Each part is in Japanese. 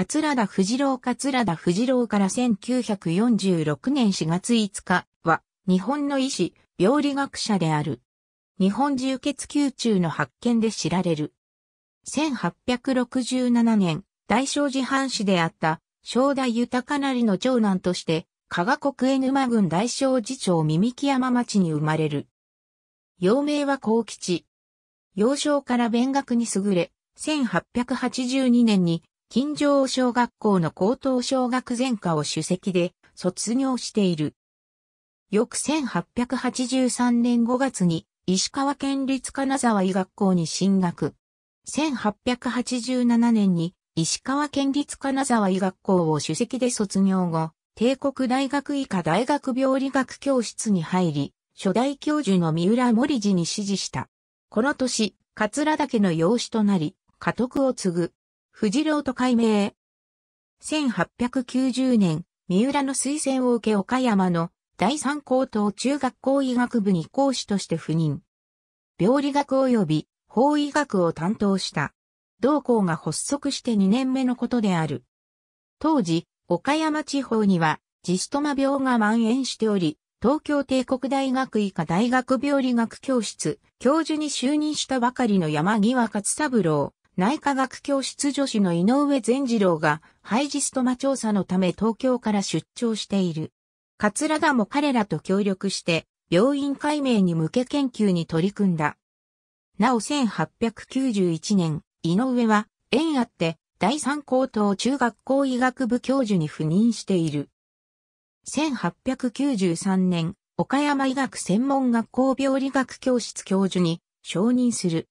桂田藤郎桂田藤郎から1946年4月5日は、日本の医師、病理学者である。日本自血宮中の発見で知られる。1867年、大正寺藩士であった、正代豊成の長男として、加賀国江沼郡大正寺町三木山町に生まれる。幼名は幸吉。幼少から勉学に優れ、1882年に金城小学校の高等小学全科を主席で卒業している。翌1883年5月に石川県立金沢医学校に進学。1887年に石川県立金沢医学校を主席で卒業後、帝国大学医科大学病理学教室に入り、初代教授の三浦森次に指示した。この年、桂岳の養子となり、家督を継ぐ。藤郎と改名。1890年、三浦の推薦を受け岡山の第三高等中学校医学部に講師として赴任。病理学及び法医学を担当した。同校が発足して2年目のことである。当時、岡山地方にはジストマ病が蔓延しており、東京帝国大学医科大学病理学教室、教授に就任したばかりの山際勝三郎、内科学教室助手の井上善次郎が、ハイジストマ調査のため東京から出張している。桂田も彼らと協力して、病院解明に向け研究に取り組んだ。なお1891年、井上は、縁あって、第三高等中学校医学部教授に赴任している。1893年、岡山医学専門学校病理学教室教授に承認する。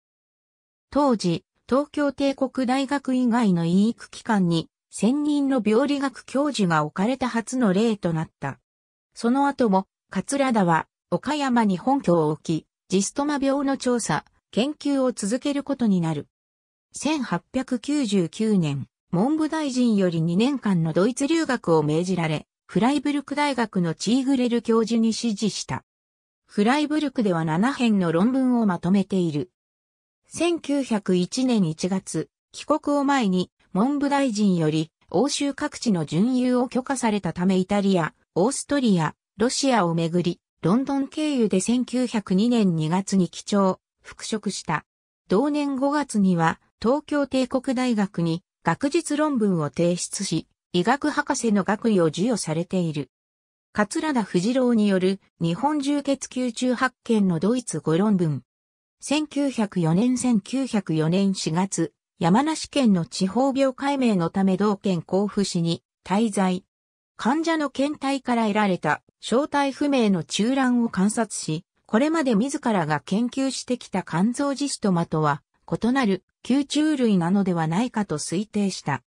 当時、東京帝国大学以外の医育機関に、専任の病理学教授が置かれた初の例となった。その後も、桂田は、岡山に本拠を置き、ジストマ病の調査、研究を続けることになる。1899年、文部大臣より2年間のドイツ留学を命じられ、フライブルク大学のチーグレル教授に指示した。フライブルクでは7編の論文をまとめている。1901年1月、帰国を前に文部大臣より欧州各地の巡遊を許可されたためイタリア、オーストリア、ロシアをめぐり、ロンドン経由で1902年2月に基調、復職した。同年5月には東京帝国大学に学術論文を提出し、医学博士の学位を授与されている。桂田藤郎による日本中血球中発見のドイツ語論文、1904年1904年4月、山梨県の地方病解明のため同県甲府市に滞在。患者の検体から得られた正体不明の中卵を観察し、これまで自らが研究してきた肝臓自スとまとは異なる吸虫類なのではないかと推定した。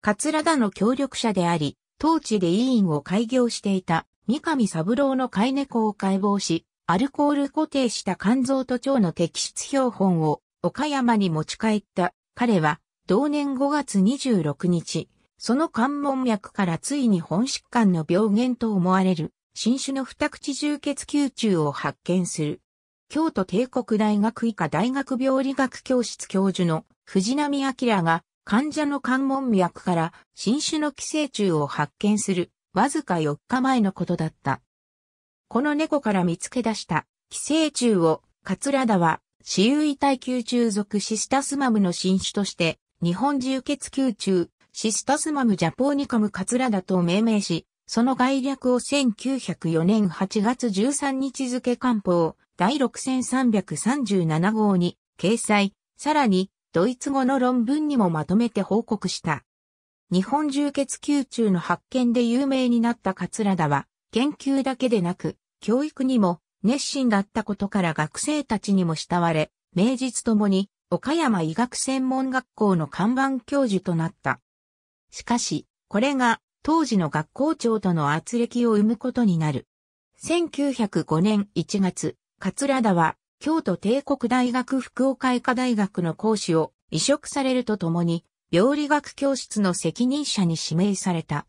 桂田の協力者であり、当地で委員を開業していた三上三郎の飼い猫を解剖し、アルコール固定した肝臓と腸の摘出標本を岡山に持ち帰った彼は同年5月26日、その関門脈からついに本疾患の病原と思われる新種の二口充血球虫を発見する。京都帝国大学医科大学病理学教室教授の藤波明が患者の関門脈から新種の寄生虫を発見するわずか4日前のことだった。この猫から見つけ出した寄生虫を、カツラダは、私有遺体級中属シスタスマムの新種として、日本獣血球中、シスタスマムジャポーニカムカツラダと命名し、その概略を1904年8月13日付官報第6337号に掲載、さらにドイツ語の論文にもまとめて報告した。日本獣血宮中の発見で有名になったカツラダは、研究だけでなく、教育にも熱心だったことから学生たちにも慕われ、名実ともに岡山医学専門学校の看板教授となった。しかし、これが当時の学校長との圧力を生むことになる。1905年1月、桂田は京都帝国大学福岡医科大学の講師を移植されるとともに、病理学教室の責任者に指名された。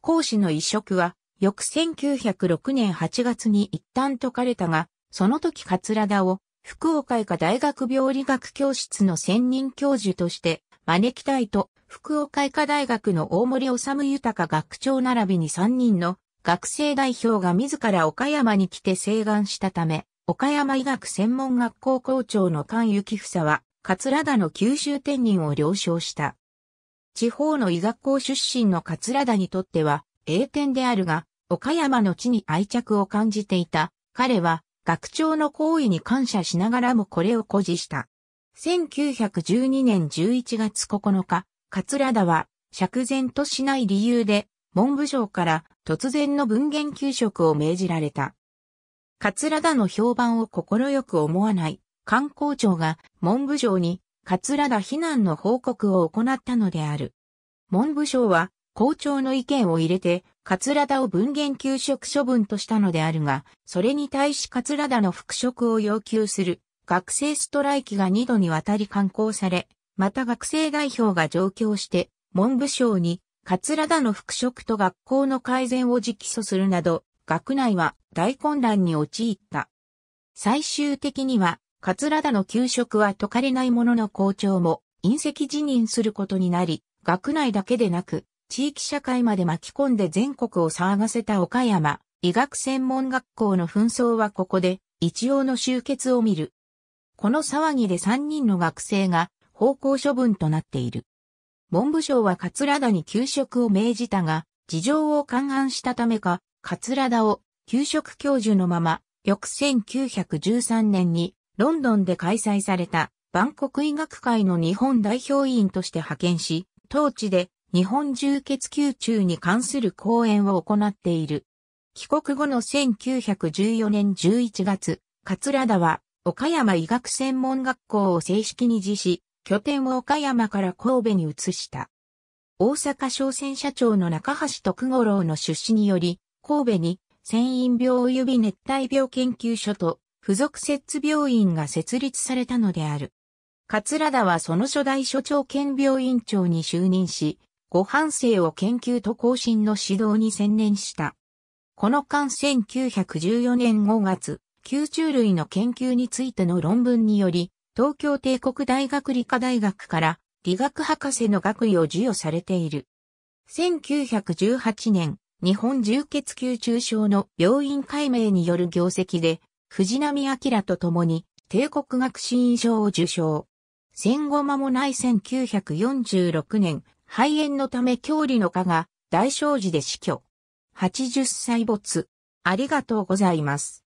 講師の移植は翌1906年8月に一旦解かれたが、その時桂田を福岡医科大学病理学教室の専任教授として招きたいと、福岡医科大学の大森治豊学長並びに3人の学生代表が自ら岡山に来て請願したため、岡山医学専門学校校長の菅幸房は、桂田の九州転任を了承した。地方の医学校出身の桂田にとっては、栄転であるが、岡山の地に愛着を感じていた。彼は学長の行為に感謝しながらもこれを誇示した。1912年11月9日、桂田は釈然としない理由で文部省から突然の文言給食を命じられた。桂田の評判を快く思わない観光庁が文部省に桂田避難の報告を行ったのである。文部省は校長の意見を入れて桂田を文言休職処分としたのであるが、それに対し桂田の復職を要求する学生ストライキが2度にわたり刊行され、また学生代表が上京して、文部省に桂田の復職と学校の改善を直訴するなど、学内は大混乱に陥った。最終的には、桂田の給食は解かれないものの校長も、隕石辞任することになり、学内だけでなく、地域社会まで巻き込んで全国を騒がせた岡山医学専門学校の紛争はここで一応の終結を見る。この騒ぎで3人の学生が方向処分となっている。文部省は桂田に給食を命じたが、事情を勘案したためか、桂田を給食教授のまま、翌1913年にロンドンで開催された万国医学会の日本代表委員として派遣し、当地で日本充血宮中に関する講演を行っている。帰国後の1914年11月、桂田は岡山医学専門学校を正式に辞し、拠点を岡山から神戸に移した。大阪商船社長の中橋徳五郎の出資により、神戸に繊院病及び熱帯病研究所と付属設病院が設立されたのである。桂田はその初代所長兼病院長に就任し、ご半生を研究と更新の指導に専念した。この間1914年5月、宮中類の研究についての論文により、東京帝国大学理科大学から理学博士の学位を授与されている。1918年、日本重血球中症の病院解明による業績で、藤波明と共に帝国学士院賞を受賞。戦後間もない1946年、肺炎のため郷里の家が大正寺で死去。80歳没。ありがとうございます。